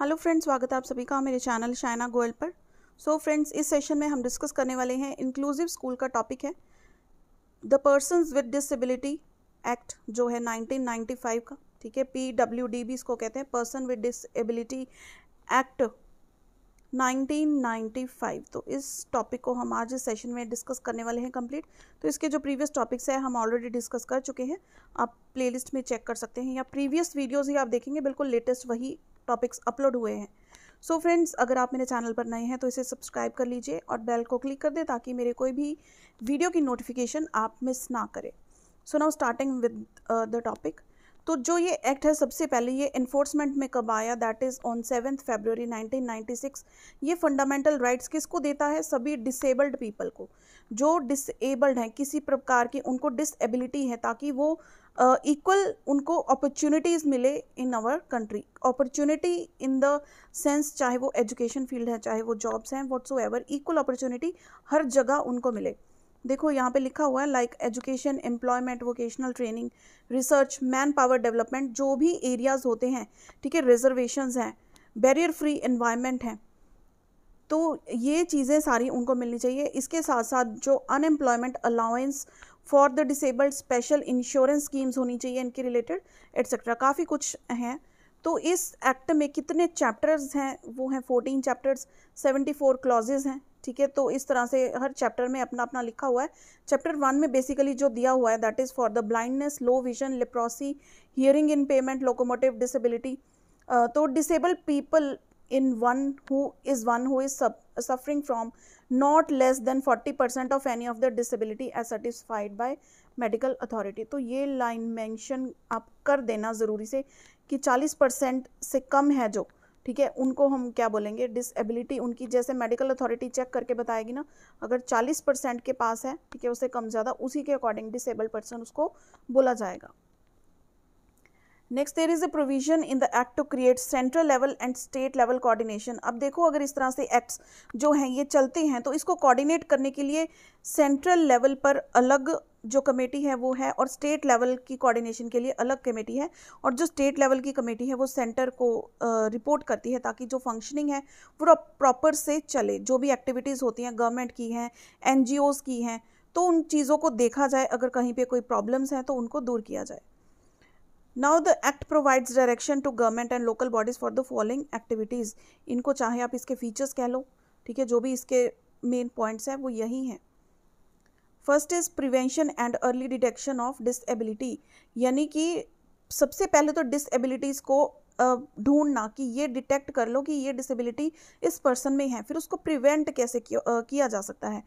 hello friends स्वागत है आप सभी का मेरे चैनल शाइना गोयल पर सो so फ्रेंड्स इस सेशन में हम डिस्कस करने वाले हैं इंक्लूसिव स्कूल का टॉपिक है the person with disability act जो है 1995 का ठीक है पी डब्ल्यू डी बी इसको कहते हैं पर्सन विद डिसेबिलिटी एक्ट 1995 तो इस टॉपिक को हम आज इस सेशन में डिस्कस करने वाले हैं कंप्लीट तो इसके जो प्रीवियस टॉपिक्स हैं हम ऑलरेडी डिस्कस कर चुके हैं आप प्लेलिस्ट में चेक कर सकते हैं या प्रीवियस वीडियोस ही आप देखेंगे बिल्कुल लेटेस्ट वही टॉपिक्स अपलोड हुए हैं सो so फ्रेंड्स अगर आप मेरे चैनल पर नए हैं तो इसे सब्सक्राइब कर लीजिए और बेल को क्लिक कर दें ताकि मेरे कोई भी वीडियो की नोटिफिकेशन आप मिस ना करें so now starting with the topic तो जो ये एक्ट है सबसे पहले ये इन्फोर्समेंट में कब आया that is on seventh February 1996 ये फंडामेंटल राइट्स किसको देता है सभी डिसेबल्ड पीपल को जो डिसेबल्ड हैं किसी प्रकार की उनको डिसएबिलिटी है ताकि वो इक्वल uh, उनको अपॉर्चुनिटीज़ मिले in our country opportunity in the sense चाहे वो एजुकेशन फील्ड है चाहे वो जॉब्स हैं वट्स एवर इक्वल अपॉर्चुनिटी हर जगह उनको मिले देखो यहाँ पे लिखा हुआ है like education employment vocational training research man power development जो भी एरियाज़ होते हैं ठीक है रिजर्वेशन हैं बैरियर फ्री इन्वायरमेंट हैं तो ये चीज़ें सारी उनको मिलनी चाहिए इसके साथ साथ जो unemployment allowance for the disabled special insurance schemes होनी चाहिए इनके रिलेटेड एट्सट्रा काफ़ी कुछ हैं तो इस एक्ट में कितने चैप्टर्स हैं वो हैं fourteen chapters seventy four clauses हैं ठीक है तो इस तरह से हर चैप्टर में अपना अपना लिखा हुआ है चैप्टर वन में बेसिकली जो दिया हुआ है that is for the blindness low vision leprosy hearing impairment locomotive disability तो disable people in one who is one who is suffering from not less than forty percent of any of the disability as satisfied by medical authority तो ये line mention आप कर देना ज़रूरी से कि चालीस परसेंट से कम है जो ठीक है उनको हम क्या बोलेंगे डिसएबिलिटी उनकी जैसे मेडिकल अथॉरिटी चेक करके बताएगी ना अगर 40 परसेंट के पास है ठीक है उससे कम ज़्यादा उसी के अकॉर्डिंग डिसेबल पर्सन उसको बोला जाएगा next there is a provision in the act to create central level and state level coordination अब देखो अगर इस तरह से एक्ट्स जो हैं ये चलते हैं तो इसको कोऑर्डिनेट करने के लिए सेंट्रल लेवल पर अलग जो कमेटी है वो है और स्टेट लेवल की कोऑर्डिनेशन के लिए अलग कमेटी है और जो स्टेट लेवल की कमेटी है वो सेंटर को रिपोर्ट करती है ताकि जो फंक्शनिंग है वो प्रॉपर से चले जो भी एक्टिविटीज़ होती हैं गवर्नमेंट की हैं एन की हैं तो उन चीज़ों को देखा जाए अगर कहीं पर कोई प्रॉब्लम्स हैं तो उनको दूर किया जाए now the act provides direction to government and local bodies for the following activities इनको चाहे आप इसके फीचर्स कह लो ठीक है जो भी इसके मेन पॉइंट्स हैं वो यही हैं first is prevention and early detection of disability यानी कि सबसे पहले तो डिसएबिलिटीज़ को ढूंढना कि ये डिटेक्ट कर लो कि ये डिसेबिलिटी इस पर्सन में है फिर उसको प्रिवेंट कैसे किया जा सकता है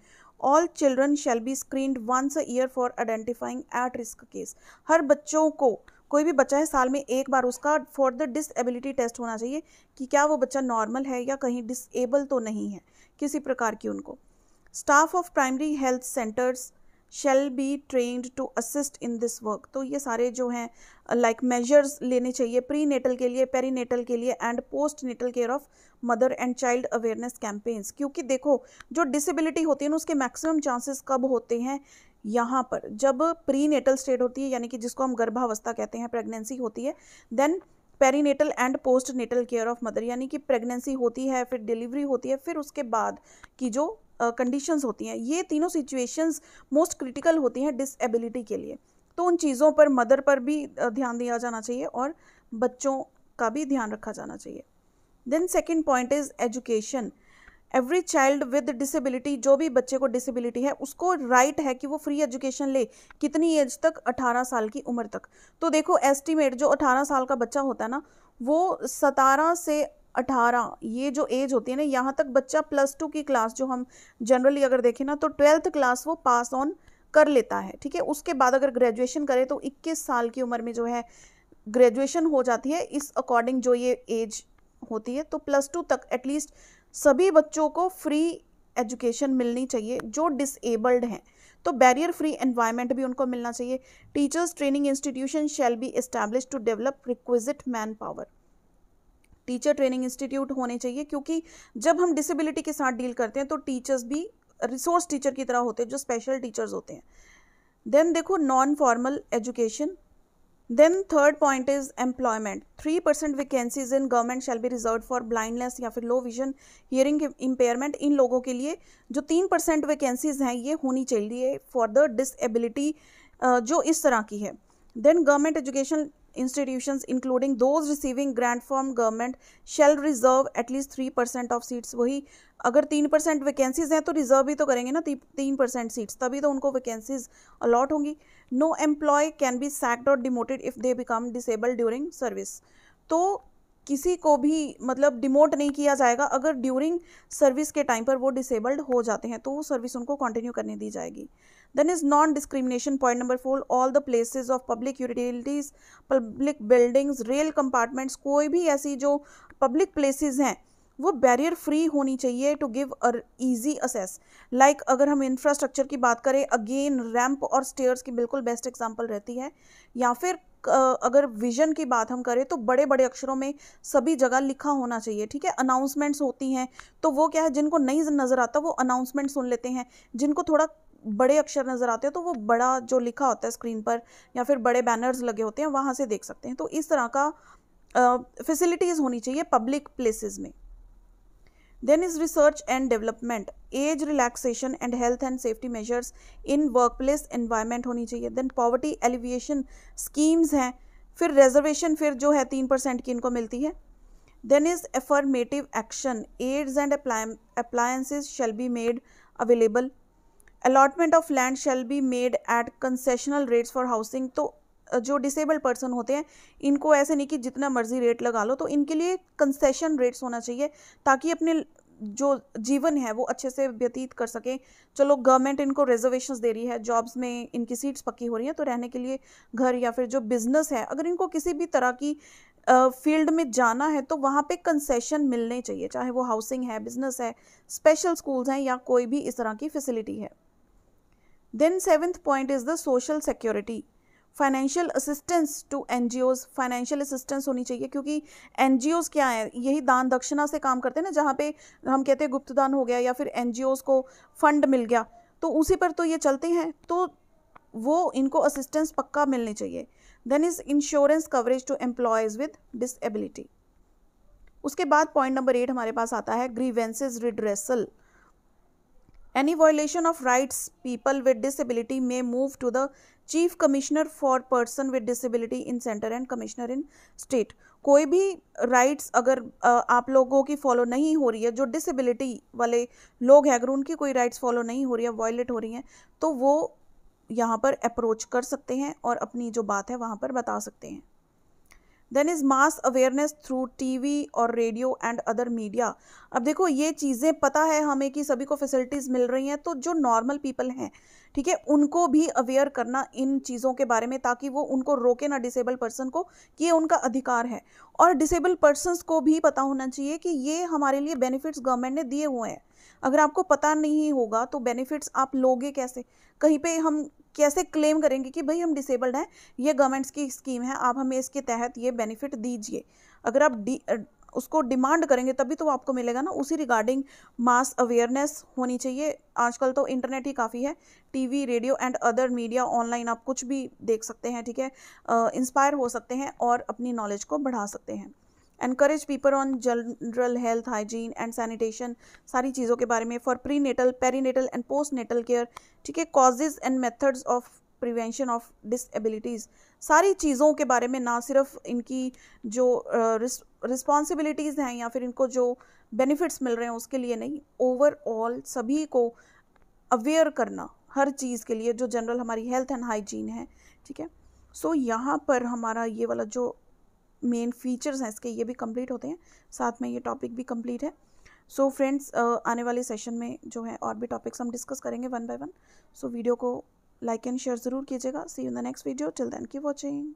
all children shall be screen once a year for identifying at risk case हर बच्चों को कोई भी बच्चा है साल में एक बार उसका फॉर द डिसएबिलिटी टेस्ट होना चाहिए कि क्या वो बच्चा नॉर्मल है या कहीं डिसेबल तो नहीं है किसी प्रकार की उनको staff of primary health centres shall be trained to assist in this work तो ये सारे जो हैं लाइक मेजर्स लेने चाहिए प्री नेटल के लिए पेरीनेटल के लिए and postnatal care of mother and child awareness campaigns क्योंकि देखो जो डिसेबिलिटी होती है ना उसके मैक्सिमम चांसेस कब होते हैं यहाँ पर जब प्री नेटल स्टेट होती है यानी कि जिसको हम गर्भावस्था कहते हैं प्रेगनेंसी होती है then perinatal and postnatal care of mother यानी कि प्रेगनेंसी होती है फिर डिलीवरी होती है फिर उसके बाद की जो कंडीशंस होती हैं ये तीनों सिचुएशंस मोस्ट क्रिटिकल होती हैं डिसबिलिटी के लिए तो उन चीज़ों पर मदर पर भी ध्यान दिया जाना चाहिए और बच्चों का भी ध्यान रखा जाना चाहिए then second point is education every child with disability जो भी बच्चे को डिसेबिलिटी है उसको राइट right है कि वो फ्री एजुकेशन ले कितनी एज तक 18 साल की उम्र तक तो देखो एस्टिमेट जो 18 साल का बच्चा होता है ना वो 17 से अठारह ये जो एज होती है ना यहाँ तक बच्चा प्लस टू की क्लास जो हम जनरली अगर देखें ना तो ट्वेल्थ क्लास वो पास ऑन कर लेता है ठीक है उसके बाद अगर ग्रेजुएशन करे तो 21 साल की उम्र में जो है ग्रेजुएशन हो जाती है इस अकॉर्डिंग जो ये एज होती है तो प्लस टू तक एटलीस्ट सभी बच्चों को फ्री एजुकेशन मिलनी चाहिए जो डिसेबल्ड हैं तो बैरियर फ्री एनवायरनमेंट भी उनको मिलना चाहिए teachers training institution shall be establish to develop requisite man power teacher training institute होने चाहिए क्योंकि जब हम डिसेबिलिटी के साथ डील करते हैं तो टीचर्स भी रिसोर्स टीचर की तरह होते हैं जो स्पेशल टीचर्स होते हैं देन देखो non formal education then third point is employment three percent vacancies in government shall be reserve for blindness या फिर लो विजन हियरिंग इम्पेयरमेंट इन लोगों के लिए जो तीन परसेंट वैकेंसीज हैं ये होनी चाहिए फॉर द डिसएबिलिटी जो इस तरह की है then government education institutions including those receiving grant from government shall reserve at least three percent of seats वही अगर तीन परसेंट वैकेंसीज हैं तो रिजर्व भी तो करेंगे ना तीन परसेंट सीट्स तभी तो उनको वैकेंसीज अलॉट होंगी no employ can be sacked और demoted if they become disable during service तो किसी को भी मतलब डिमोट नहीं किया जाएगा अगर ड्यूरिंग सर्विस के टाइम पर वो डिसेबल्ड हो जाते हैं तो वो सर्विस उनको कंटिन्यू करने दी जाएगी then is non discrimination point number four all the places of public utilities public buildings rail compartments कोई भी ऐसी जो पब्लिक प्लेसेस हैं वो बैरियर फ्री होनी चाहिए to give uh easy access like अगर हम इंफ्रास्ट्रक्चर की बात करें अगेन रैंप और स्टेयर्स की बिल्कुल बेस्ट एग्जाम्पल रहती है या फिर अगर विजन की बात हम करें तो बड़े बड़े अक्षरों में सभी जगह लिखा होना चाहिए ठीक है अनाउंसमेंट्स होती हैं तो वो क्या है जिनको नहीं नज़र आता वो अनाउंसमेंट सुन लेते हैं जिनको थोड़ा बड़े अक्षर नज़र आते हैं तो वो बड़ा जो लिखा होता है स्क्रीन पर या फिर बड़े बैनर्स लगे होते हैं वहाँ से देख सकते हैं तो इस तरह का फैसिलिटीज़ होनी चाहिए पब्लिक प्लेसेस में then is research and development age relaxation and health and safety measures in work place environment होनी चाहिए देन पॉवर्टी एलिविएशन स्कीम्स हैं फिर रिजर्वेशन फिर जो है तीन परसेंट की इनको मिलती है then is affirmative action aids and appliances shall be made available allotment of land shall be made at concessional rates for housing तो जो डिसेबल्ड पर्सन होते हैं इनको ऐसे नहीं कि जितना मर्जी रेट लगा लो तो इनके लिए कंसेशन रेट्स होना चाहिए ताकि अपने जो जीवन है वो अच्छे से व्यतीत कर सकें चलो गवर्नमेंट इनको रिजर्वेशन दे रही है जॉब्स में इनकी सीट्स पक्की हो रही हैं तो रहने के लिए घर या फिर जो बिज़नेस है अगर इनको किसी भी तरह की फील्ड uh, में जाना है तो वहाँ पे कंसेशन मिलने चाहिए चाहे वो हाउसिंग है बिजनेस है स्पेशल स्कूल्स हैं या कोई भी इस तरह की फैसिलिटी है then seventh point is the social security financial assistance to NGOs financial assistance होनी चाहिए क्योंकि एनजीओज क्या है यही दान दक्षिणा से काम करते हैं ना जहाँ पे हम कहते हैं गुप्त दान हो गया या फिर ओज को फंड मिल गया तो उसी पर तो ये चलते हैं तो वो इनको असिस्टेंस पक्का मिलनी चाहिए then is insurance coverage to employees with disability उसके बाद पॉइंट नंबर एट हमारे पास आता है grievances redressal any violation of rights people with disability may move to the chief commissioner for person with disability in centre and commissioner in state कोई भी rights अगर आप लोगों की फॉलो नहीं हो रही है जो डिसेबिलिटी वाले लोग हैं अगर उनकी कोई राइट्स फॉलो नहीं हो रही है वॉयलेट हो रही हैं तो वो यहाँ पर अप्रोच कर सकते हैं और अपनी जो बात है वहाँ पर बता सकते हैं then is mass awareness through TV और रेडियो एंड अदर मीडिया अब देखो ये चीज़ें पता है हमें कि सभी को फैसिलिटीज़ मिल रही हैं तो जो नॉर्मल पीपल हैं ठीक है उनको भी अवेयर करना इन चीज़ों के बारे में ताकि वो उनको रोके ना डिसेबल पर्सन को कि ये उनका अधिकार है और डिसेबल पर्सन को भी पता होना चाहिए कि ये हमारे लिए बेनिफिट्स गवर्नमेंट ने दिए हुए हैं अगर आपको पता नहीं होगा तो बेनिफिट्स आप लोगे कैसे कहीं पे हम कैसे क्लेम करेंगे कि भाई हम डिसेबल्ड हैं ये गवर्नमेंट्स की स्कीम है आप हमें इसके तहत ये बेनिफिट दीजिए अगर आप डी उसको डिमांड करेंगे तभी तो आपको मिलेगा ना उसी रिगार्डिंग मास अवेयरनेस होनी चाहिए आजकल तो इंटरनेट ही काफ़ी है TV radio and other media online आप कुछ भी देख सकते हैं ठीक है इंस्पायर हो सकते हैं और अपनी नॉलेज को बढ़ा सकते हैं encourage people on general health hygiene and sanitation सारी चीज़ों के बारे में for prenatal perinatal and postnatal care ठीक है causes and methods of prevention of disabilities सारी चीज़ों के बारे में ना सिर्फ इनकी जो रिस्पॉन्सिबिलिटीज़ हैं या फिर इनको जो बेनिफिट्स मिल रहे हैं उसके लिए नहीं ओवरऑल सभी को अवेयर करना हर चीज़ के लिए जो जनरल हमारी हेल्थ एंड हाइजीन है ठीक है सो so, यहाँ पर हमारा ये वाला जो मेन फीचर्स हैं इसके ये भी कंप्लीट होते हैं साथ में ये टॉपिक भी कंप्लीट है सो so फ्रेंड्स आने वाले सेशन में जो है और भी टॉपिक्स हम डिस्कस करेंगे one by one so video को लाइक एंड शेयर ज़रूर कीजिएगा see in the next video till then keep watching